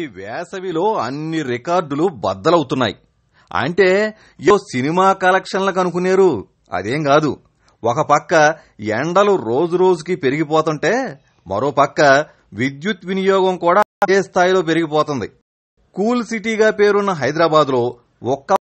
ఈ వేసవిలో అన్ని రికార్డులు బద్దలవుతున్నాయి అంటే యో సినిమా కలెక్షన్లకు అనుకునేరు అదేం కాదు ఒక పక్క ఎండలు రోజు రోజుకి పెరిగిపోతుంటే మరో పక్క విద్యుత్ వినియోగం కూడా అదే స్థాయిలో పెరిగిపోతుంది కూల్ సిటీగా పేరున్న హైదరాబాద్లో ఒక్క